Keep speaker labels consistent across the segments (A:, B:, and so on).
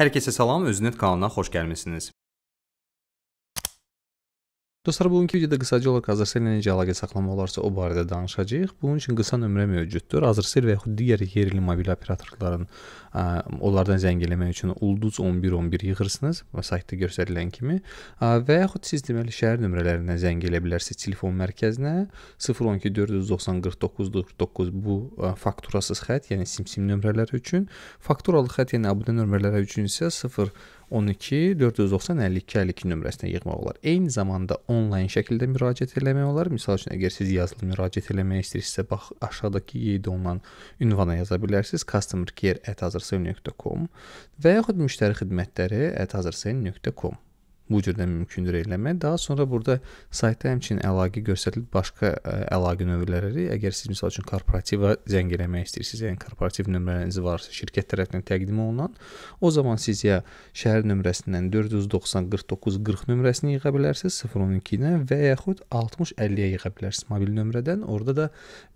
A: Hər kəsə salam, Öznet kanalına xoş gəlmisiniz. Dostlar, bugünkü videoda qısaca olaraq Azarsel ilə necə əlaqə saxlamaq olarsa o barədə danışacağıq. Bunun üçün qısa nömrə mövcuddur. Azarsel və yaxud digər yerli mobil operatorların ə, onlardan zəng eləmək üçün ulduz 1111 yığırsınız və saytda göstərilən kimi ə, və yaxud siz deməli şəhər nömrələrindən zəng elə bilərsiniz telefon mərkəzinə 012 490 49 49 bu ə, fakturasız xətt, yəni simsim nömrələri üçün, fakturalı xətt, yəni abunə nömrələri üçün isə 0 12 490 52 52 nömrəsinə yığmaq olar. Eyni zamanda 10 onlayn şəkildə müraciət eləmək olar. Məsəl üçün, əgər siz yazılı müraciət eləmək istəyirsinizsə, bax aşağıdakı qeyd olunan ünvana yaza bilərsiniz: customercare@hazırsayn.com və yaxud müştəri xidmətləri@hazırsayn.com bu cür də mümkündür eləmək. Daha sonra burada saytda həmçinin əlaqə göstərilib başqa ə, e, əlaqə növləri. Əgər siz məsəl üçün korporativə zəng eləmək istəyirsiniz, yəni korporativ nömrəniz varsa, şirkət tərəfindən təqdim olunan, o zaman siz ya şəhər nömrəsindən 490 49 40 nömrəsini yığa bilərsiniz 012-dən və yaxud 60 50-yə yığa bilərsiniz mobil nömrədən. Orada da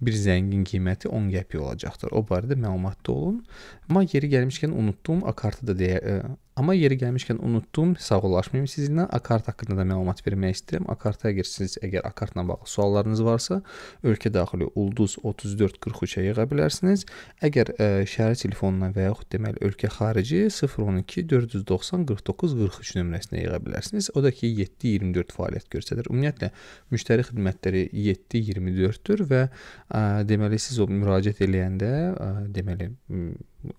A: bir zəngin qiyməti 10 qəpik olacaqdır. O barədə məlumatlı olun. Amma yeri gəlmişkən unutdum, akartı da deyə ə, e, Amma yeri gəlmişkən unutdum, sağollaşmayım sizinlə. Akart haqqında da məlumat vermək istəyirəm. Akarta əgər siz əgər akartla bağlı suallarınız varsa, ölkə daxili ulduz 3443-ə yığa bilərsiniz. Əgər ə, e, şəhər telefonuna və yaxud deməli ölkə xarici 012 490 49 43 nömrəsinə yığa bilərsiniz. O da ki 724 fəaliyyət göstərir. Ümumiyyətlə müştəri xidmətləri 724-dür və ə, e, deməli siz o müraciət eləyəndə ə, e, deməli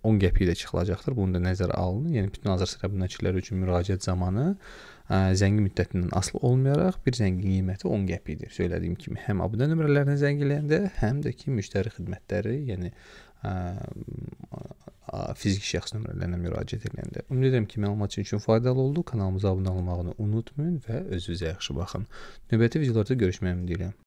A: 10 qəpik ilə çıxılacaqdır. Bunu da nəzərə alın. Yəni bütün Azər sərəbunəçilər üçün müraciət zamanı ə, zəngin müddətindən asılı olmayaraq bir zəngin qiyməti 10 qəpikdir. Söylədiyim kimi həm abunə nömrələrini zənginləyəndə, həm də ki müştəri xidmətləri, yəni ə, fiziki şəxs nömrələrinə müraciət edəndə. Ümid edirəm ki, məlumat üçün faydalı oldu. Kanalımıza abunə olmağını unutmayın və özünüzə yaxşı baxın. Növbəti videolarda görüşməyə ümid edirəm.